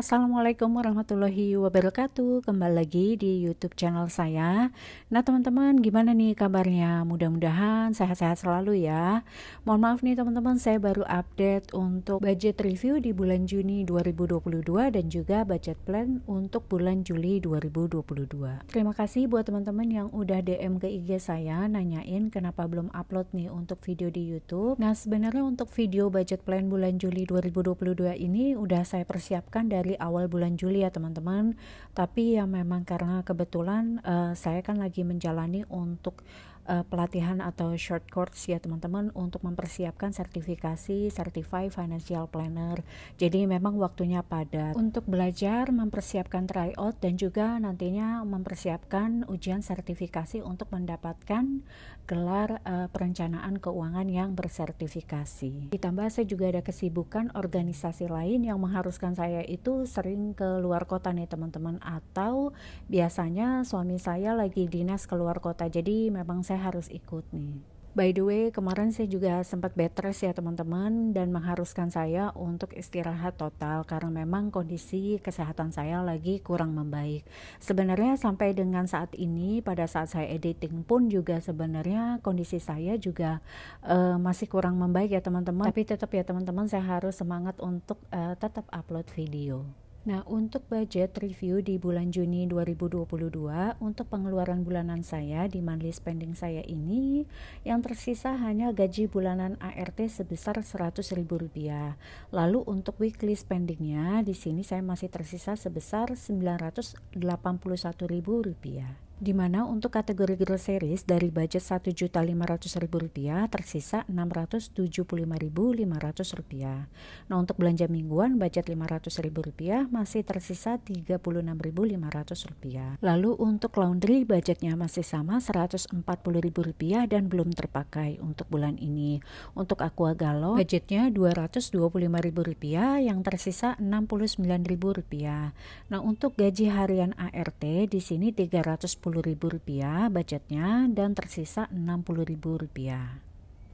Assalamualaikum warahmatullahi wabarakatuh Kembali lagi di youtube channel saya Nah teman-teman gimana nih kabarnya Mudah-mudahan sehat-sehat selalu ya Mohon maaf nih teman-teman Saya baru update untuk budget review di bulan Juni 2022 Dan juga budget plan untuk bulan Juli 2022 Terima kasih buat teman-teman yang udah DM ke IG saya Nanyain kenapa belum upload nih untuk video di youtube Nah sebenarnya untuk video budget plan bulan Juli 2022 ini Udah saya persiapkan dari awal bulan Juli ya teman-teman tapi ya memang karena kebetulan uh, saya kan lagi menjalani untuk uh, pelatihan atau short course ya teman-teman untuk mempersiapkan sertifikasi Certified Financial Planner. Jadi memang waktunya padat untuk belajar mempersiapkan tryout dan juga nantinya mempersiapkan ujian sertifikasi untuk mendapatkan gelar uh, perencanaan keuangan yang bersertifikasi. Ditambah saya juga ada kesibukan organisasi lain yang mengharuskan saya itu sering ke luar kota nih teman-teman atau biasanya suami saya lagi dinas ke luar kota jadi memang saya harus ikut nih. By the way, kemarin saya juga sempat bed rest ya teman-teman dan mengharuskan saya untuk istirahat total karena memang kondisi kesehatan saya lagi kurang membaik. Sebenarnya sampai dengan saat ini pada saat saya editing pun juga sebenarnya kondisi saya juga uh, masih kurang membaik ya teman-teman. Tapi tetap ya teman-teman saya harus semangat untuk uh, tetap upload video. Nah, untuk budget review di bulan Juni 2022, untuk pengeluaran bulanan saya di monthly spending saya ini, yang tersisa hanya gaji bulanan ART sebesar rp rupiah Lalu untuk weekly spendingnya, di sini saya masih tersisa sebesar rp rupiah di mana untuk kategori Series dari budget Rp1.500.000 tersisa Rp675.500. Nah, untuk belanja mingguan budget Rp500.000 masih tersisa Rp36.500. Lalu untuk laundry budgetnya masih sama Rp140.000 dan belum terpakai untuk bulan ini. Untuk Aqua Galon budgetnya Rp225.000 yang tersisa Rp69.000. Nah, untuk gaji harian ART di sini 310 Rp50.000 budgetnya dan tersisa Rp60.000.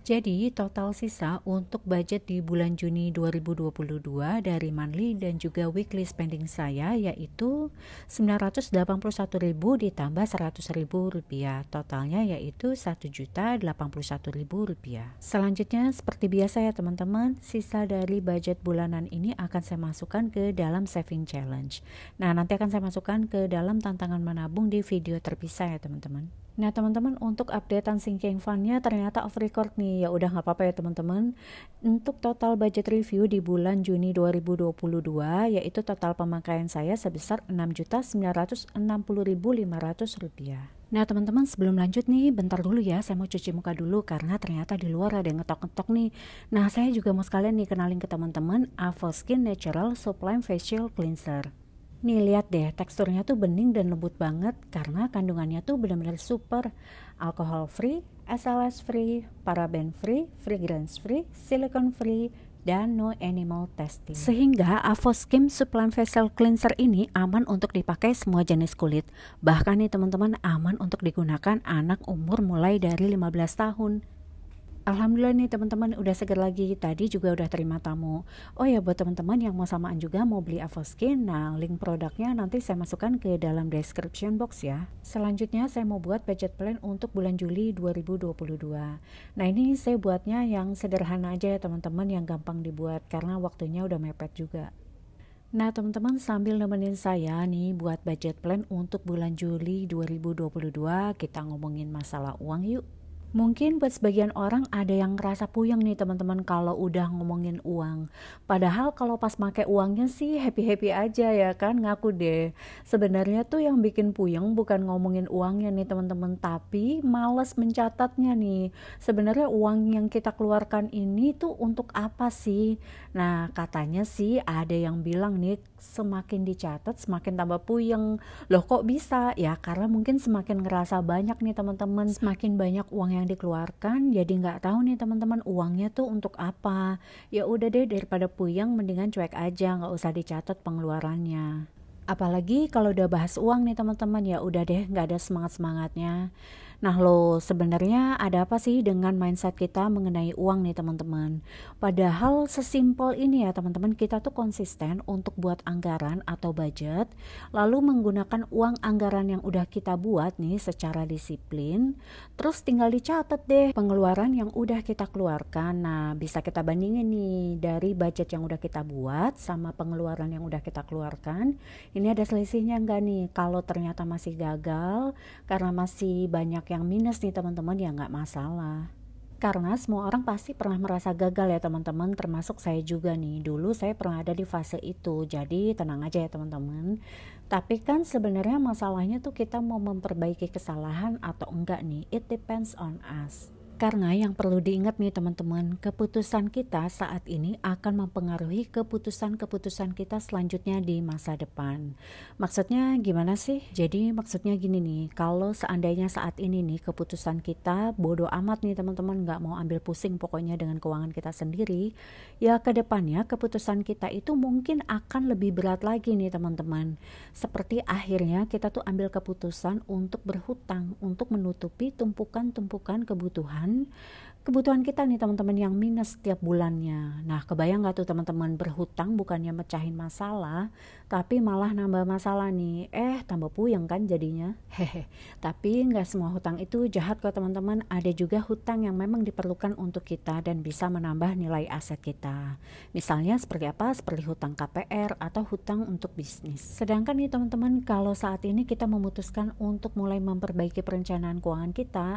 Jadi total sisa untuk budget di bulan Juni 2022 dari monthly dan juga weekly spending saya yaitu 981.000 ditambah 100.000 rupiah. Totalnya yaitu 1.081.000 rupiah. Selanjutnya seperti biasa ya teman-teman, sisa dari budget bulanan ini akan saya masukkan ke dalam saving challenge. Nah, nanti akan saya masukkan ke dalam tantangan menabung di video terpisah ya teman-teman. Nah teman-teman untuk updatean sinking fundnya ternyata off record nih ya udah nggak apa-apa ya teman-teman. Untuk total budget review di bulan Juni 2022 yaitu total pemakaian saya sebesar 6.960.500 rupiah. Nah teman-teman sebelum lanjut nih bentar dulu ya saya mau cuci muka dulu karena ternyata di luar ada yang ngetok-ngetok nih Nah saya juga mau sekalian nih kenalin ke teman-teman Avoskin Natural Sublime Facial Cleanser Nih lihat deh, teksturnya tuh bening dan lembut banget karena kandungannya tuh benar-benar super. Alkohol free, SLS free, paraben free, fragrance free, silicone free, dan no animal testing. Sehingga Avoskim Supplement Facial Cleanser ini aman untuk dipakai semua jenis kulit. Bahkan nih teman-teman aman untuk digunakan anak umur mulai dari 15 tahun. Alhamdulillah nih teman-teman udah seger lagi. Tadi juga udah terima tamu. Oh ya buat teman-teman yang mau samaan juga mau beli Avoskin, nah link produknya nanti saya masukkan ke dalam description box ya. Selanjutnya saya mau buat budget plan untuk bulan Juli 2022. Nah ini saya buatnya yang sederhana aja ya teman-teman yang gampang dibuat karena waktunya udah mepet juga. Nah teman-teman sambil nemenin saya nih buat budget plan untuk bulan Juli 2022 kita ngomongin masalah uang yuk. Mungkin buat sebagian orang ada yang ngerasa puyeng nih teman-teman kalau udah ngomongin uang. Padahal kalau pas pakai uangnya sih happy-happy aja ya kan ngaku deh. Sebenarnya tuh yang bikin puyeng bukan ngomongin uangnya nih teman-teman, tapi males mencatatnya nih. Sebenarnya uang yang kita keluarkan ini tuh untuk apa sih? Nah, katanya sih ada yang bilang nih semakin dicatat semakin tambah puyeng. Loh kok bisa? Ya karena mungkin semakin ngerasa banyak nih teman-teman, semakin banyak uang yang yang dikeluarkan jadi nggak tahu nih teman-teman uangnya tuh untuk apa ya udah deh daripada puyeng mendingan cuek aja nggak usah dicatat pengeluarannya apalagi kalau udah bahas uang nih teman-teman ya udah deh nggak ada semangat semangatnya Nah, lo sebenarnya ada apa sih dengan mindset kita mengenai uang nih, teman-teman? Padahal sesimpel ini ya, teman-teman, kita tuh konsisten untuk buat anggaran atau budget, lalu menggunakan uang anggaran yang udah kita buat nih secara disiplin, terus tinggal dicatat deh pengeluaran yang udah kita keluarkan. Nah, bisa kita bandingin nih dari budget yang udah kita buat sama pengeluaran yang udah kita keluarkan. Ini ada selisihnya nggak nih? Kalau ternyata masih gagal karena masih banyak banyak yang minus nih teman-teman ya nggak masalah karena semua orang pasti pernah merasa gagal ya teman-teman termasuk saya juga nih dulu saya pernah ada di fase itu jadi tenang aja ya teman-teman tapi kan sebenarnya masalahnya tuh kita mau memperbaiki kesalahan atau enggak nih it depends on us karena yang perlu diingat nih teman-teman, keputusan kita saat ini akan mempengaruhi keputusan-keputusan kita selanjutnya di masa depan. Maksudnya gimana sih? Jadi maksudnya gini nih, kalau seandainya saat ini nih keputusan kita bodoh amat nih teman-teman, nggak mau ambil pusing pokoknya dengan keuangan kita sendiri, ya ke depannya keputusan kita itu mungkin akan lebih berat lagi nih teman-teman. Seperti akhirnya kita tuh ambil keputusan untuk berhutang, untuk menutupi tumpukan-tumpukan kebutuhan bulan kebutuhan kita nih teman-teman yang minus setiap bulannya. Nah, kebayang gak tuh teman-teman berhutang bukannya mecahin masalah, tapi malah nambah masalah nih. Eh, tambah puyeng kan jadinya. Hehe. Tapi nggak semua hutang itu jahat kok teman-teman. Ada juga hutang yang memang diperlukan untuk kita dan bisa menambah nilai aset kita. Misalnya seperti apa? Seperti hutang KPR atau hutang untuk bisnis. Sedangkan nih teman-teman, kalau saat ini kita memutuskan untuk mulai memperbaiki perencanaan keuangan kita,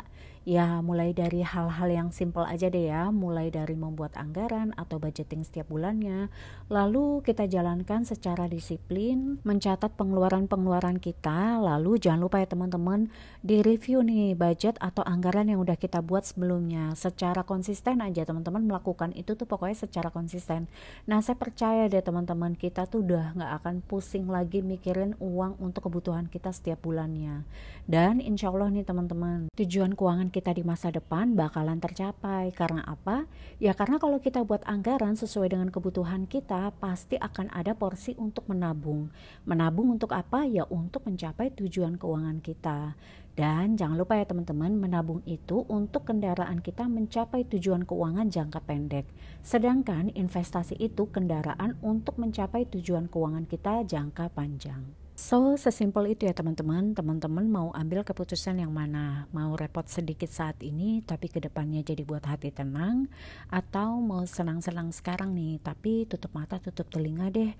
ya mulai dari hal-hal yang simple aja deh ya mulai dari membuat anggaran atau budgeting setiap bulannya lalu kita jalankan secara disiplin mencatat pengeluaran-pengeluaran kita lalu jangan lupa ya teman-teman di review nih budget atau anggaran yang udah kita buat sebelumnya secara konsisten aja teman-teman melakukan itu tuh pokoknya secara konsisten nah saya percaya deh teman-teman kita tuh udah nggak akan pusing lagi mikirin uang untuk kebutuhan kita setiap bulannya dan insya Allah nih teman-teman tujuan keuangan kita kita di masa depan bakalan tercapai. Karena apa? Ya karena kalau kita buat anggaran sesuai dengan kebutuhan kita, pasti akan ada porsi untuk menabung. Menabung untuk apa? Ya untuk mencapai tujuan keuangan kita. Dan jangan lupa ya teman-teman, menabung itu untuk kendaraan kita mencapai tujuan keuangan jangka pendek. Sedangkan investasi itu kendaraan untuk mencapai tujuan keuangan kita jangka panjang. So, sesimpel itu ya teman-teman. Teman-teman mau ambil keputusan yang mana? Mau repot sedikit saat ini, tapi kedepannya jadi buat hati tenang? Atau mau senang-senang sekarang nih, tapi tutup mata, tutup telinga deh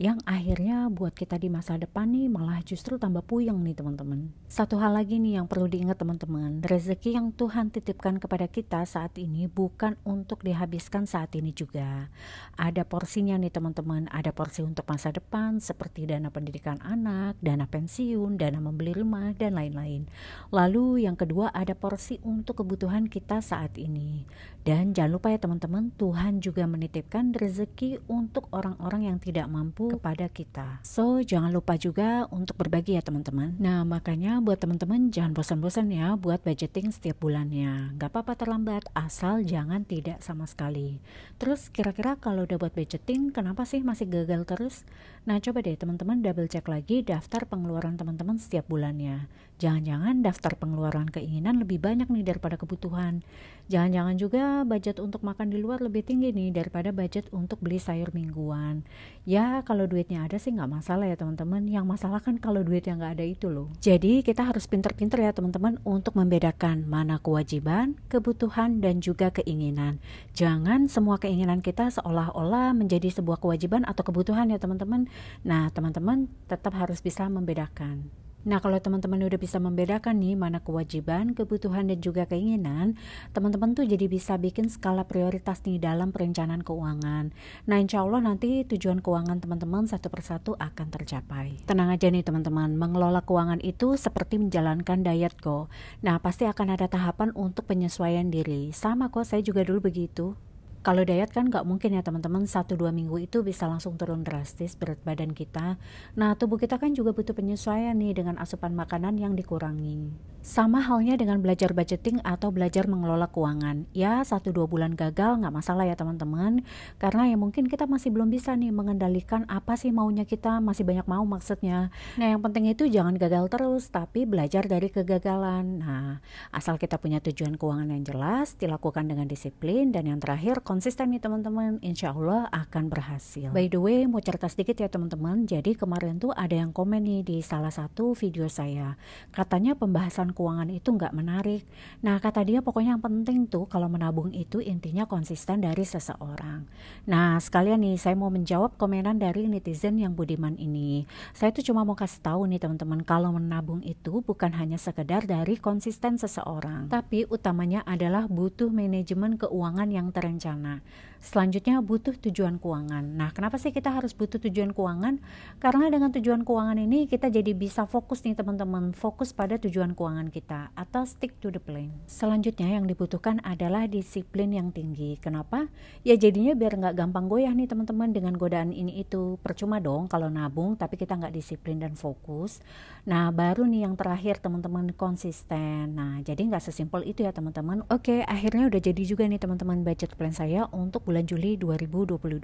yang akhirnya buat kita di masa depan nih malah justru tambah puyeng nih teman-teman. Satu hal lagi nih yang perlu diingat teman-teman, rezeki yang Tuhan titipkan kepada kita saat ini bukan untuk dihabiskan saat ini juga. Ada porsinya nih teman-teman, ada porsi untuk masa depan seperti dana pendidikan anak, dana pensiun, dana membeli rumah, dan lain-lain. Lalu yang kedua ada porsi untuk kebutuhan kita saat ini. Dan jangan lupa ya teman-teman, Tuhan juga menitipkan rezeki untuk orang-orang yang tidak mampu kepada kita. So, jangan lupa juga untuk berbagi ya teman-teman. Nah, makanya buat teman-teman jangan bosan-bosan ya buat budgeting setiap bulannya. Gak apa-apa terlambat, asal jangan tidak sama sekali. Terus kira-kira kalau udah buat budgeting, kenapa sih masih gagal terus? Nah, coba deh teman-teman double check lagi daftar pengeluaran teman-teman setiap bulannya. Jangan-jangan daftar pengeluaran keinginan lebih banyak nih daripada kebutuhan. Jangan-jangan juga budget untuk makan di luar lebih tinggi nih daripada budget untuk beli sayur mingguan ya kalau duitnya ada sih nggak masalah ya teman-teman yang masalah kan kalau duit yang nggak ada itu loh jadi kita harus pinter-pinter ya teman-teman untuk membedakan mana kewajiban kebutuhan dan juga keinginan jangan semua keinginan kita seolah-olah menjadi sebuah kewajiban atau kebutuhan ya teman-teman nah teman-teman tetap harus bisa membedakan Nah, kalau teman-teman udah bisa membedakan nih mana kewajiban, kebutuhan dan juga keinginan, teman-teman tuh jadi bisa bikin skala prioritas nih dalam perencanaan keuangan. Nah, insya Allah nanti tujuan keuangan teman-teman satu persatu akan tercapai. Tenang aja nih teman-teman, mengelola keuangan itu seperti menjalankan diet kok. Nah, pasti akan ada tahapan untuk penyesuaian diri. Sama kok, saya juga dulu begitu kalau diet kan nggak mungkin ya teman-teman satu dua minggu itu bisa langsung turun drastis berat badan kita. Nah tubuh kita kan juga butuh penyesuaian nih dengan asupan makanan yang dikurangi. Sama halnya dengan belajar budgeting atau belajar mengelola keuangan. Ya satu dua bulan gagal nggak masalah ya teman-teman. Karena ya mungkin kita masih belum bisa nih mengendalikan apa sih maunya kita masih banyak mau maksudnya. Nah yang penting itu jangan gagal terus tapi belajar dari kegagalan. Nah asal kita punya tujuan keuangan yang jelas dilakukan dengan disiplin dan yang terakhir konsisten nih teman-teman, insya Allah akan berhasil. By the way, mau cerita sedikit ya teman-teman. Jadi kemarin tuh ada yang komen nih di salah satu video saya. Katanya pembahasan keuangan itu nggak menarik. Nah kata dia pokoknya yang penting tuh kalau menabung itu intinya konsisten dari seseorang. Nah sekalian nih saya mau menjawab komenan dari netizen yang budiman ini. Saya tuh cuma mau kasih tahu nih teman-teman kalau menabung itu bukan hanya sekedar dari konsisten seseorang. Tapi utamanya adalah butuh manajemen keuangan yang terencana sana Selanjutnya butuh tujuan keuangan. Nah, kenapa sih kita harus butuh tujuan keuangan? Karena dengan tujuan keuangan ini kita jadi bisa fokus nih teman-teman, fokus pada tujuan keuangan kita atau stick to the plan. Selanjutnya yang dibutuhkan adalah disiplin yang tinggi. Kenapa? Ya jadinya biar nggak gampang goyah nih teman-teman dengan godaan ini itu. Percuma dong kalau nabung tapi kita nggak disiplin dan fokus. Nah, baru nih yang terakhir teman-teman konsisten. Nah, jadi nggak sesimpel itu ya teman-teman. Oke, akhirnya udah jadi juga nih teman-teman budget plan saya untuk bulan Juli 2022.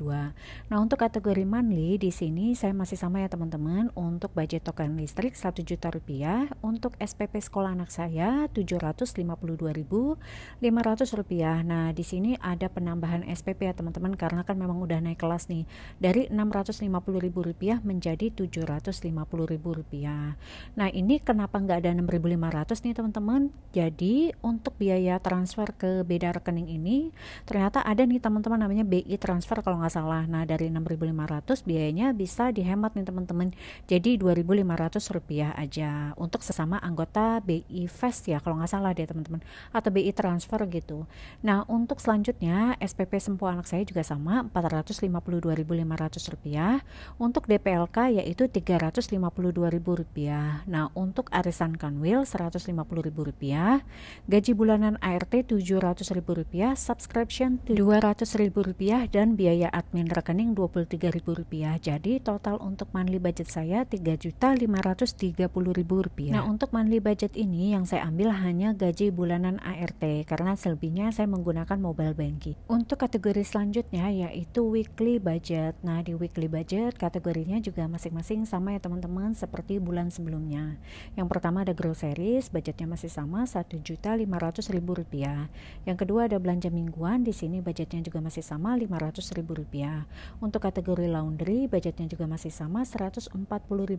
Nah, untuk kategori monthly di sini saya masih sama ya teman-teman. Untuk budget token listrik 1 juta rupiah, untuk SPP sekolah anak saya 752.500 rupiah. Nah, di sini ada penambahan SPP ya teman-teman karena kan memang udah naik kelas nih dari 650.000 rupiah menjadi 750.000 rupiah. Nah, ini kenapa nggak ada 6.500 nih teman-teman? Jadi, untuk biaya transfer ke beda rekening ini ternyata ada nih teman-teman namanya BI transfer kalau nggak salah. Nah, dari 6.500 biayanya bisa dihemat nih teman-teman. Jadi 2.500 rupiah aja untuk sesama anggota BI Fest ya kalau nggak salah deh teman-teman atau BI transfer gitu. Nah, untuk selanjutnya SPP Sempo anak saya juga sama 452.500 rupiah. Untuk DPLK yaitu 352.000 rupiah. Nah, untuk arisan kanwil 150.000 rupiah, gaji bulanan ART 700.000 rupiah, subscription 200.000 rp rupiah dan biaya admin rekening rp rupiah Jadi total untuk monthly budget saya rp rupiah. Nah, untuk monthly budget ini yang saya ambil hanya gaji bulanan ART karena selebihnya saya menggunakan mobile banking. Untuk kategori selanjutnya yaitu weekly budget. Nah, di weekly budget kategorinya juga masing-masing sama ya teman-teman seperti bulan sebelumnya. Yang pertama ada groceries, budgetnya masih sama rp rupiah. Yang kedua ada belanja mingguan, di sini budgetnya juga masih masih sama Rp500.000. Untuk kategori laundry budgetnya juga masih sama Rp140.000.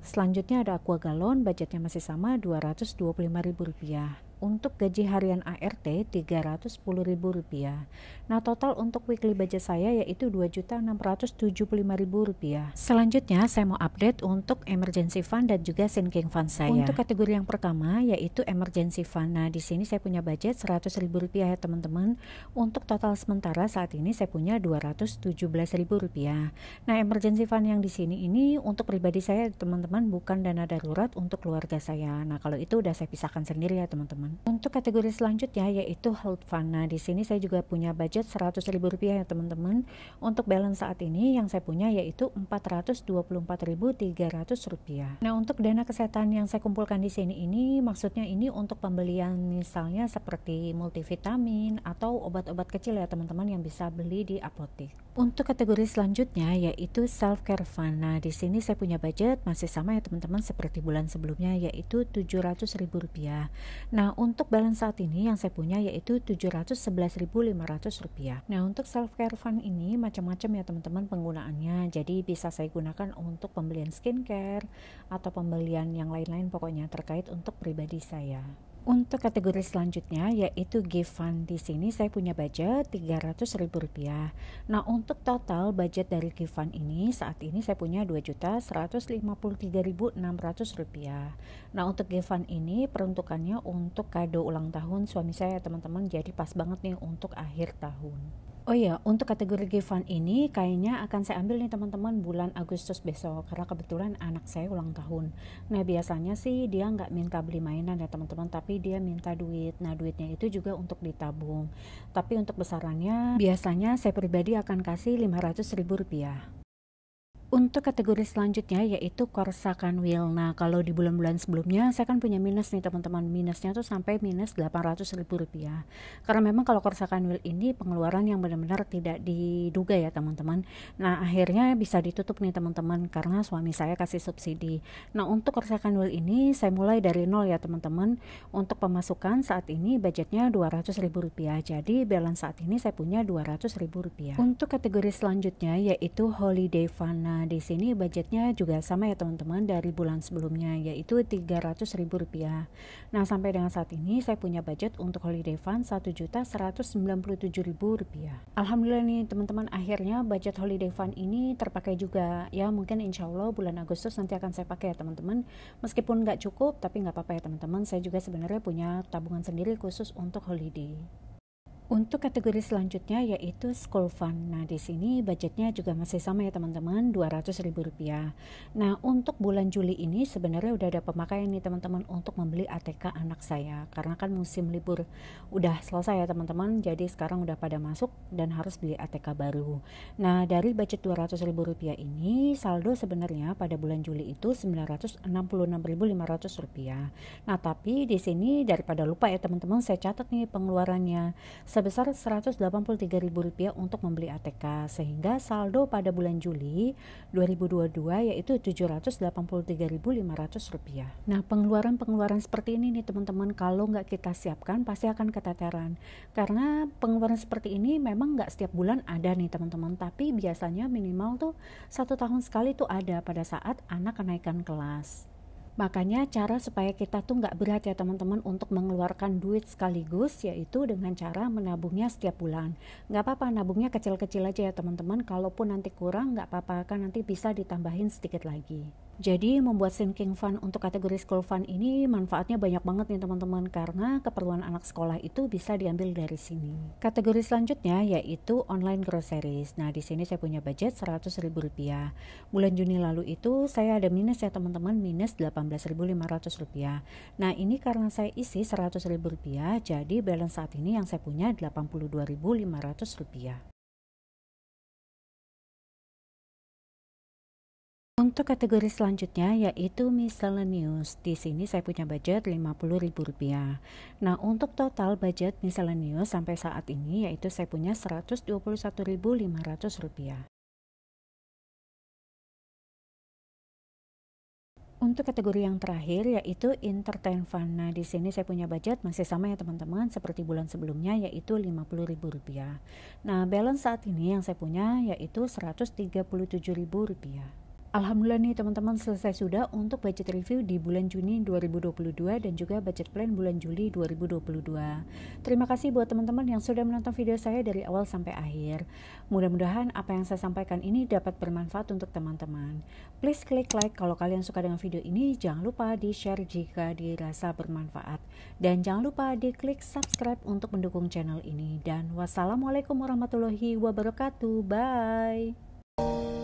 Selanjutnya ada aqua galon budgetnya masih sama Rp225.000 untuk gaji harian ART Rp310.000. Nah, total untuk weekly budget saya yaitu Rp2.675.000. Selanjutnya, saya mau update untuk emergency fund dan juga sinking fund saya. Untuk kategori yang pertama yaitu emergency fund. Nah, di sini saya punya budget Rp100.000 ya, teman-teman. Untuk total sementara saat ini saya punya Rp217.000. Nah, emergency fund yang di sini ini untuk pribadi saya, teman-teman, bukan dana darurat untuk keluarga saya. Nah, kalau itu udah saya pisahkan sendiri ya, teman-teman teman-teman. Untuk kategori selanjutnya yaitu health fund. Nah Di sini saya juga punya budget rp ribu ya teman-teman. Untuk balance saat ini yang saya punya yaitu rp 424.300 rupiah. Nah untuk dana kesehatan yang saya kumpulkan di sini ini maksudnya ini untuk pembelian misalnya seperti multivitamin atau obat-obat kecil ya teman-teman yang bisa beli di apotek. Untuk kategori selanjutnya yaitu self care fund. Nah, di sini saya punya budget masih sama ya teman-teman seperti bulan sebelumnya yaitu Rp700.000. Nah, untuk balance saat ini yang saya punya yaitu Rp711.500. Nah, untuk self care fund ini macam-macam ya teman-teman penggunaannya. Jadi bisa saya gunakan untuk pembelian skincare atau pembelian yang lain-lain pokoknya terkait untuk pribadi saya. Untuk kategori selanjutnya yaitu Fund di sini saya punya budget rp rupiah. Nah, untuk total budget dari Fund ini saat ini saya punya Rp2.153.600. Nah, untuk Fund ini peruntukannya untuk kado ulang tahun suami saya teman-teman jadi pas banget nih untuk akhir tahun. Oh iya, untuk kategori fund ini kayaknya akan saya ambil nih teman-teman bulan Agustus besok karena kebetulan anak saya ulang tahun. Nah biasanya sih dia nggak minta beli mainan ya teman-teman, tapi dia minta duit. Nah duitnya itu juga untuk ditabung. Tapi untuk besarannya biasanya saya pribadi akan kasih 500 ribu rupiah. Untuk kategori selanjutnya yaitu Korsakan Nah Kalau di bulan-bulan sebelumnya saya kan punya minus nih teman-teman. Minusnya tuh sampai minus 800 ribu rupiah. Karena memang kalau Korsakan wheel ini pengeluaran yang benar-benar tidak diduga ya teman-teman. Nah akhirnya bisa ditutup nih teman-teman karena suami saya kasih subsidi. Nah untuk Korsakan wheel ini saya mulai dari nol ya teman-teman. Untuk pemasukan saat ini budgetnya 200 ribu rupiah. Jadi balance saat ini saya punya 200 ribu rupiah. Untuk kategori selanjutnya yaitu Holiday Nah, di sini budgetnya juga sama ya teman-teman dari bulan sebelumnya yaitu Rp300.000. Nah, sampai dengan saat ini saya punya budget untuk holiday fund Rp1.197.000. Alhamdulillah nih teman-teman akhirnya budget holiday fund ini terpakai juga ya mungkin insya Allah bulan Agustus nanti akan saya pakai ya teman-teman meskipun nggak cukup tapi nggak apa-apa ya teman-teman saya juga sebenarnya punya tabungan sendiri khusus untuk holiday. Untuk kategori selanjutnya yaitu school fund. Nah, di sini budgetnya juga masih sama ya teman-teman, Rp200.000. Nah, untuk bulan Juli ini sebenarnya udah ada pemakaian nih teman-teman untuk membeli ATK anak saya karena kan musim libur udah selesai ya teman-teman. Jadi sekarang udah pada masuk dan harus beli ATK baru. Nah, dari budget Rp200.000 ini saldo sebenarnya pada bulan Juli itu Rp966.500. Nah, tapi di sini daripada lupa ya teman-teman, saya catat nih pengeluarannya sebesar Rp183.000 untuk membeli ATK sehingga saldo pada bulan Juli 2022 yaitu Rp783.500. Nah, pengeluaran-pengeluaran seperti ini nih teman-teman kalau nggak kita siapkan pasti akan keteteran karena pengeluaran seperti ini memang nggak setiap bulan ada nih teman-teman tapi biasanya minimal tuh satu tahun sekali tuh ada pada saat anak kenaikan kelas. Makanya cara supaya kita tuh nggak berat ya teman-teman untuk mengeluarkan duit sekaligus yaitu dengan cara menabungnya setiap bulan. Nggak apa-apa nabungnya kecil-kecil aja ya teman-teman. Kalaupun nanti kurang nggak apa-apa kan nanti bisa ditambahin sedikit lagi. Jadi membuat sinking fund untuk kategori school fund ini manfaatnya banyak banget nih teman-teman karena keperluan anak sekolah itu bisa diambil dari sini. Kategori selanjutnya yaitu online groceries. Nah di sini saya punya budget 100 ribu rupiah. Bulan Juni lalu itu saya ada minus ya teman-teman minus 18.500 rupiah. Nah ini karena saya isi 100 ribu rupiah, jadi balance saat ini yang saya punya 82.500 rupiah. Untuk kategori selanjutnya yaitu miscellaneous. Di sini saya punya budget Rp50.000. Nah, untuk total budget miscellaneous sampai saat ini yaitu saya punya Rp121.500. Untuk kategori yang terakhir yaitu entertain fund. Nah, di sini saya punya budget masih sama ya teman-teman seperti bulan sebelumnya yaitu Rp50.000. Nah, balance saat ini yang saya punya yaitu Rp137.000. Alhamdulillah nih teman-teman selesai sudah untuk budget review di bulan Juni 2022 dan juga budget plan bulan Juli 2022. Terima kasih buat teman-teman yang sudah menonton video saya dari awal sampai akhir. Mudah-mudahan apa yang saya sampaikan ini dapat bermanfaat untuk teman-teman. Please klik like kalau kalian suka dengan video ini, jangan lupa di-share jika dirasa bermanfaat. Dan jangan lupa di-klik subscribe untuk mendukung channel ini. Dan wassalamualaikum warahmatullahi wabarakatuh. Bye!